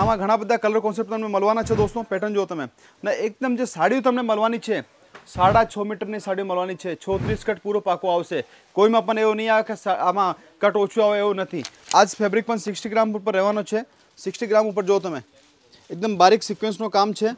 આમાં ઘણા બધા કલર કોન્સેપ્ટ તમને મળવાના છે દોસ્તો પેટર્ન જો તમે ને એકદમ જે સાડીઓ તમને મળવાની છે સાડા છ મીટરની સાડી મળવાની છે છોત્રીસ કટ પૂરો પાકો આવશે કોઈમાં પણ એવું નહીં આવે કે આમાં કટ ઓછું આવે એવું નથી આજ ફેબ્રિક પણ સિક્સટી ગ્રામ ઉપર રહેવાનો છે સિક્સટી ગ્રામ ઉપર જો તમે એકદમ બારીક સિક્વન્સનું કામ છે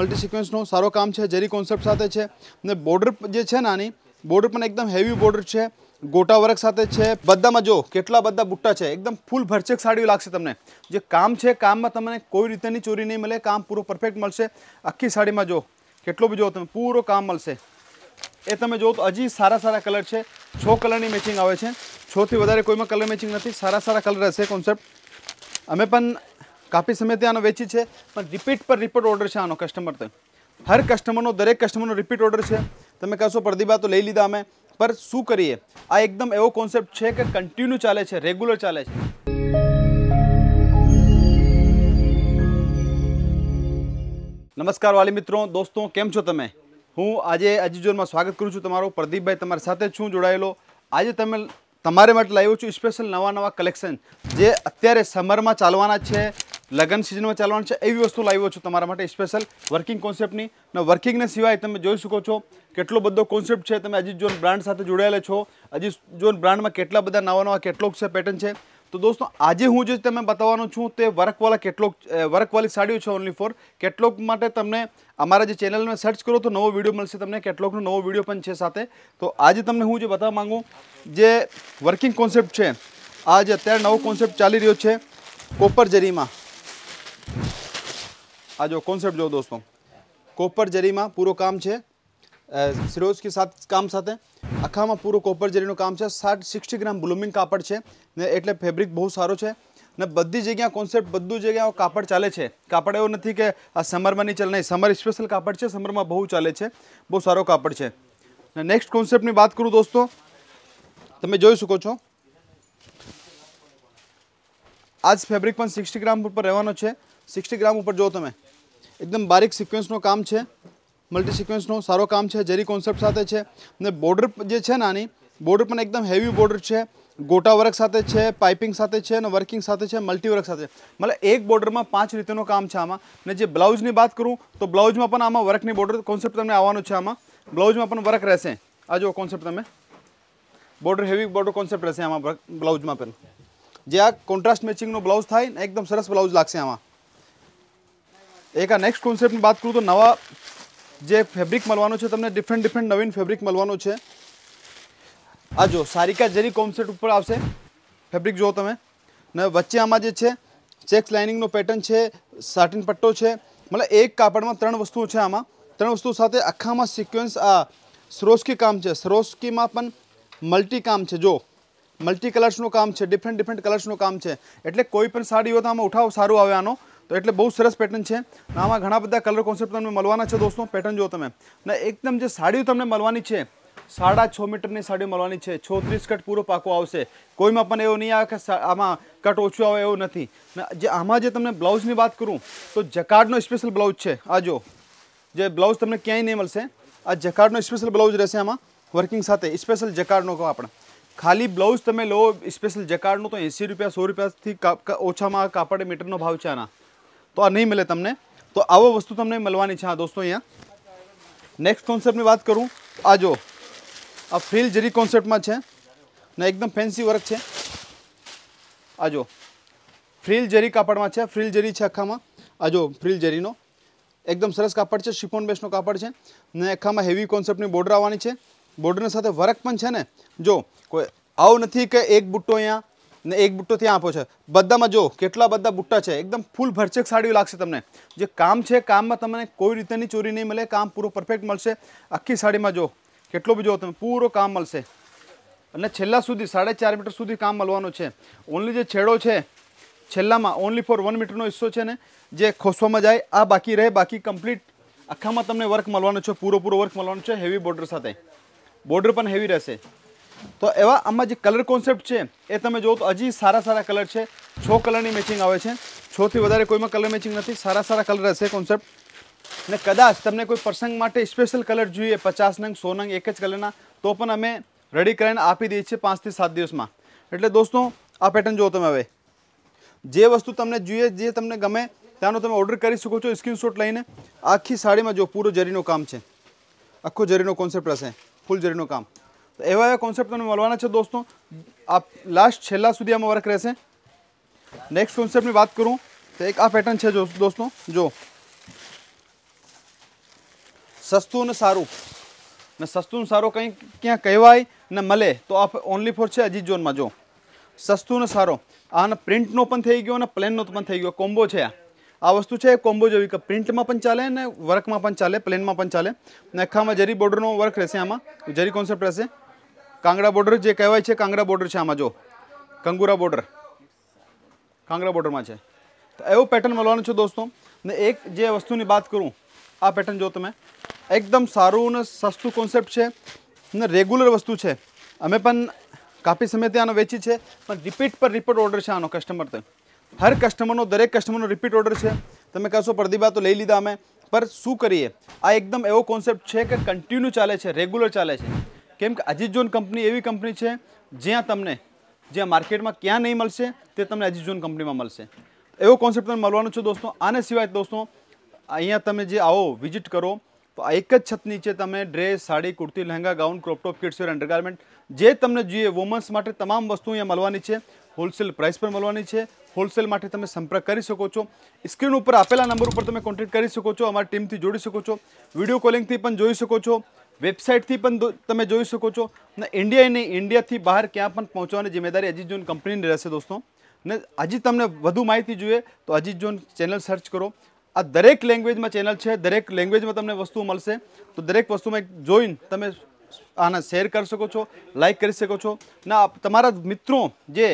મલ્ટી સિક્વન્સનું સારો કામ છે જેરી કોન્સેપ્ટ સાથે છે ને બોર્ડર જે છે નાની બોર્ડર પણ એકદમ હેવી બોર્ડર છે ગોટાવરક સાથે છે બद्दाમાં જો કેટલા બद्दा બુટ્ટા છે एकदम ફૂલ ભરચક સાડી લાગશે તમને જે કામ છે કામમાં તમને કોઈ રીતેની ચોરી નહીં મળે કામ પૂરું પરફેક્ટ મળશે આખી સાડીમાં જો કેટલું જુઓ તમને પૂરું કામ મળશે એ તમે જો તો અજી સારા સારા કલર છે 6 કલરની મેચિંગ આવે છે 6 થી વધારે કોઈમાં કલર મેચિંગ નથી સારા સારા કલર હશે કોન્સેપ્ટ અમે પણ કાપી સમય ત્યાંનો વેચી છે પણ રિપીટ પર રિપીટ ઓર્ડર છે આનો કસ્ટમર તું દરેક કસ્ટમરનો દરેક કસ્ટમરનો રિપીટ ઓર્ડર છે તમે કહો છો પરદીબા તો લઈ લીધા અમે પર શું કરીએ આ એકદમ એવો કોન્સેપ્ટ છે કે કન્ટિન્યુ ચાલે છે રેગ્યુલર ચાલે છે નમસ્કાર વાલી મિત્રો દોસ્તો કેમ છો તમે હું આજે અજીજોરમાં સ્વાગત કરું છું તમારો પ્રદીપભાઈ તમારી સાથે છું જોડાયેલો આજે તમે તમારે માટે લાવ્યો છું સ્પેશિયલ નવા નવા કલેક્શન જે અત્યારે સમરમાં ચાલવાના છે लगन सीजन में चालवाण छ ए भी वस्तु लाइव हो छु तुम्हारा माटे स्पेशल वर्किंग कांसेप्ट नी ना वर्किंग ने शिवाय तुम्ही જોઈ શકો છો કેટલો બદો કોન્સેપ્ટ છે તમે અજી ઝોન બ્રાન્ડ સાથે જોડાયેલા છો અજી ઝોન બ્રાન્ડ માં કેટલા બદા નવો નવો કેટલોગ છે પેટર્ન છે તો દોસ્તો આજે હું જે તમને બતાવવાનો છું તે વર્ક વાળા કેટલોગ વર્ક વાળી સાડીઓ છે ઓન્લી ફોર કેટલોગ માટે તમને અમારા જે ચેનલ માં સર્ચ કરો તો નવો વિડિયો મળશે તમને કેટલોગ નો નવો વિડિયો પણ છે સાથે તો આજે તમને હું જે બતાવ માંગુ જે વર્કિંગ કોન્સેપ્ટ છે આજ અત્યારે નવો કોન્સેપ્ટ ચાલી રહ્યો છે કોપર જરી માં આ જો કોન્સેપ્ટ જો દોસ્તો કોપર જરીમા પૂરું કામ છે સિરોજ કે સાથ કામ સાતે અખામાં પૂરું કોપર જરીનો કામ છે 60 60 ગ્રામ બ્લૂમિંગ કાપડ છે એટલે ફેબ્રિક બહુ સારો છે ને બધી જગ્યા કોન્સેપ્ટ બદુ જગ્યા કાપડ ચાલે છે કાપડ એવો નથી કે આ સમરમાં નઈ ચલે સમર સ્પેશિયલ કાપડ છે સમરમાં બહુ ચાલે છે બહુ સારો કાપડ છે ને નેક્સ્ટ કોન્સેપ્ટ ની વાત કરું દોસ્તો તમે જોઈ શકો છો आज फैब्रिक 160 ग्राम ऊपर पर रहવાનો છે 60 ग्राम ऊपर જોવો તમે एकदम बारीक सीक्वेंस નું કામ છે મલ્ટી सीक्वेंस નું સારો કામ છે જરી કોન્સેપ્ટ સાથે છે અને બોર્ડર જે છે ને આની બોર્ડર પર એકદમ હેવી બોર્ડર છે ગોટા work સાથે છે পাইપિંગ સાથે છે અને વર્કિંગ સાથે છે મલ્ટી વર્ક સાથે એટલે એક બોર્ડર માં પાંચ રીતે નું કામ છે આમાં અને જે બ્લાઉઝ ની વાત કરું તો બ્લાઉઝ માં પણ આમાં વર્ક ની બોર્ડર કોન્સેપ્ટ તમને આવવાનું છે આમાં બ્લાઉઝ માં પણ વર્ક રહેશે આ જો કોન્સેપ્ટ તમને બોર્ડર હેવી બોર્ડર કોન્સેપ્ટ રહેશે આમાં બ્લાઉઝ માં પણ जे कॉन्ट्रास्ट मैचिंग ब्लाउज थाय एकदम सरस ब्लाउज लगते आम एक आ नेक्स्ट कॉन्सेप्ट बात करूँ तो नवा जो फेब्रिक मल्वा है तमने डिफरेंट डिफरेंट नवीन फेब्रिक मल्वा है आज सारिका जेरी कॉन्सेप्ट पर फेब्रिक जो तब न वच्चे आम चेक्स लाइनिंग पेटर्न है साटिन पट्टो है मतलब एक कापड़ में तरह वस्तुओं से आम तरह वस्तु साथ आखा में सिक्वेंस आ सरोस्की काम है सरोस्की में मल्टी काम है जो મલ્ટી કલર્સનું કામ છે ડિફરન્ટ ડિફરન્ટ કલર્સનું કામ છે એટલે કોઈ પણ સાડી હોય તો આમાં ઉઠાવ સારું આવે આનો તો એટલે બહુ સરસ પેટર્ન છે આમાં ઘણા બધા કલર કોન્સેપ્ટ તમને મળવાના છે દોસ્તો પેટર્ન જો તમે ને એકદમ જે સાડીઓ તમને મળવાની છે સાડા છ મીટરની સાડીઓ મળવાની છે છોત્રીસ કટ પૂરો પાકો આવશે કોઈમાં પણ એવું નહીં આવે કે આમાં કટ ઓછું આવે એવું નથી ને જે આમાં જે તમને બ્લાઉઝની વાત કરું તો જકાર્ડનો સ્પેશિયલ બ્લાઉઝ છે આ જો જે બ્લાઉઝ તમને ક્યાંય નહીં મળશે આ જકાર્ડનો સ્પેશિયલ બ્લાઉઝ રહેશે આમાં વર્કિંગ સાથે સ્પેશિયલ જકાર્ડનો કહો આપણે खाली ब्लाउज तब लो स्पेशल जकार तो एसी रुपया सौ रुपया ओछा में कापड़े मीटर ना भाव चाहना तो आ नहीं मिले तमने तो आवो वस्तु तमने मलवानी दोस्तों यहाँ नेक्स्ट कॉन्सेप्ट बात करूँ आज आ फ्रील जरी कॉन्सेप्ट में है ना एकदम फेन्सी वर्क है आज फ्रील जरी कापड़ में है फ्रील जरी है अखा में आज फ्रील जरी एकदम सरस कापड़ है शिफोन बेस्ट कापड़ है न अखा में हेवी कॉन्सेप्ट बॉर्डर आवा है બોર્ડરની સાથે વર્ક પણ છે ને જો કોઈ આવું નથી કે એક બુટ્ટો અહીંયા ને એક બુટ્ટો ત્યાં આપો છે બધામાં જો કેટલા બધા બુટ્ટા છે એકદમ ફૂલ ભરચેક સાડીઓ લાગશે તમને જે કામ છે કામમાં તમને કોઈ રીતેની ચોરી નહીં મળે કામ પૂરું પરફેક્ટ મળશે આખી સાડીમાં જો કેટલું બી જો તમે પૂરો કામ મળશે અને છેલ્લા સુધી સાડા ચાર મીટર સુધી કામ મળવાનું છે ઓનલી જે છેડો છે છેલ્લામાં ઓનલી ફોર વન મીટરનો હિસ્સો છે ને જે ખોસવામાં જાય આ બાકી રહે બાકી કમ્પ્લીટ આખામાં તમને વર્ક મળવાનો છે પૂરો પૂરો વર્ક મળવાનો છે હેવી બોર્ડર સાથે બોડર પર હેવી રહેશે તો એવા અમાર જે કલર કોન્સેપ્ટ છે એ તમે જો તો અજી સારા સારા કલર છે 6 કલરની મેચિંગ આવે છે 6 થી વધારે કોઈમાં કલર મેચિંગ નથી સારા સારા કલર રહેશે કોન્સેપ્ટ અને કદાચ તમને કોઈ પ્રસંગ માટે સ્પેશિયલ કલર જોઈએ 50 નંગ 100 નંગ એક જ કલર લેના તો પણ અમે રેડી કરીને આપી દઈએ છીએ 5 થી 7 દિવસમાં એટલે દોસ્તો આ પેટર્ન જો તમે હવે જે વસ્તુ તમને જોઈએ જે તમને ગમે તાનુ તમે ઓર્ડર કરી શકો છો સ્ક્રીનશોટ લઈને આખી સાડીમાં જો પૂરો જરીનો કામ છે આખો જરીનો કોન્સેપ્ટ રહેશે फुल जरी नो काम तो एवाय कांसेप्ट तुम्हें मलवाना है दोस्तों आप लास्ट छेला સુધી અમે વર્ક કરે છે નેક્સ્ટ કોન્સેપ્ટ મે વાત કરું તો એક આ પેટર્ન છે જો दोस्तों જો સસ્તુંન સારૂપ ને સસ્તુંન સારૂ કંઈક શું કહેવાય ને મલે તો આપ ઓન્લી ફોર છેજી ઝોન માં જો સસ્તુંન સારૂ આના પ્રિન્ટ નો પણ થઈ ગયો અને પ્લેન નો પણ થઈ ગયો કોમ્બો છે આ આ વસ્તુ છે કોમ્બો જોવી કે પ્રિન્ટમાં પણ ચાલે ને વર્ક માં પણ ચાલે પ્લેન માં પણ ચાલે નેખા માં જેરી બોર્ડર નો વર્ક રહેશે આમાં જેરી કન્સેપ્ટ રહેશે કાંગડા બોર્ડર જે કહેવાય છે કાંગડા બોર્ડર છે આમાં જો કંગુરા બોર્ડર કાંગડા બોર્ડર માં છે તો એવો પેટર્ન મળવાનો છે દોસ્તો ને એક જે વસ્તુની વાત કરું આ પેટર્ન જો તમે एकदम સારુ અને સસ્તું કન્સેપ્ટ છે ને રેગ્યુલર વસ્તુ છે અમે પણ કાપી સમય ત્યાં નો વેચી છે પણ રિપીટ પર રિપોર્ટ ઓર્ડર છે આનો કસ્ટમર તો હર કસ્ટમરનો દરેક કસ્ટમરનો રિપીટ ઓર્ડર છે તમે કહેશો પ્રતિભા તો લઈ લીધા અમે પર શું કરીએ આ એકદમ એવો કોન્સેપ્ટ છે કે કન્ટિન્યુ ચાલે છે રેગ્યુલર ચાલે છે કેમ કે અજીત કંપની એવી કંપની છે જ્યાં તમને જ્યાં માર્કેટમાં ક્યાં નહીં મળશે તે તમને અજીઝોન કંપનીમાં મળશે એવો કોન્સેપ્ટ તમને મળવાનો છે દોસ્તો આને સિવાય દોસ્તો અહીંયા તમે જે આવો વિઝિટ કરો તો આ એક જ છત નીચે તમે dress sari kurti lehenga gown crop top kidswear undergarment જે તમને જોઈએ વુમન્સ માટે તમામ વસ્તુ અહીંયા મળવાની છે હોલસેલ પ્રાઇસ પર મળવાની છે હોલસેલ માટે તમે સંપર્ક કરી શકો છો સ્ક્રીન ઉપર આપેલા નંબર ઉપર તમે કોન્ટેક્ટ કરી શકો છો અમારી ટીમથી જોડી શકો છો વિડીયો કોલિંગથી પણ જોઈ શકો છો વેબસાઇટથી પણ તમે જોઈ શકો છો અને ઇન્ડિયા નહીં ઇન્ડિયાથી બહાર ક્યાં પણ પહોંચવાની જિમ્મેદારી અજીત જોન કંપનીની રહેશે દોસ્તો ને હજી તમને વધુ માહિતી જોઈએ તો અજીત જોન ચેનલ સર્ચ કરો આ દરેક લેંગ્વેજમાં ચેનલ છે દરેક લેંગ્વેજમાં તમને વસ્તુ મળશે તો દરેક વસ્તુમાં જોઈને તમે આને શેર કરી શકો છો લાઇક કરી શકો છો ના તમારા મિત્રો જે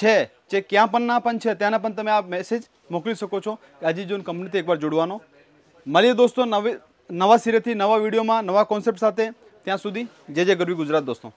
છે જે ક્યાં પણ ના પણ છે ત્યાંના પણ તમે આ મેસેજ મોકલી શકો છો કે આજી જોન કંપનીથી એકવાર જોડવાનો મળીએ દોસ્તો નવી નવા સિરેથી નવા વિડીયોમાં નવા કોન્સેપ્ટ સાથે ત્યાં સુધી જે જે ગરવી ગુજરાત દોસ્તો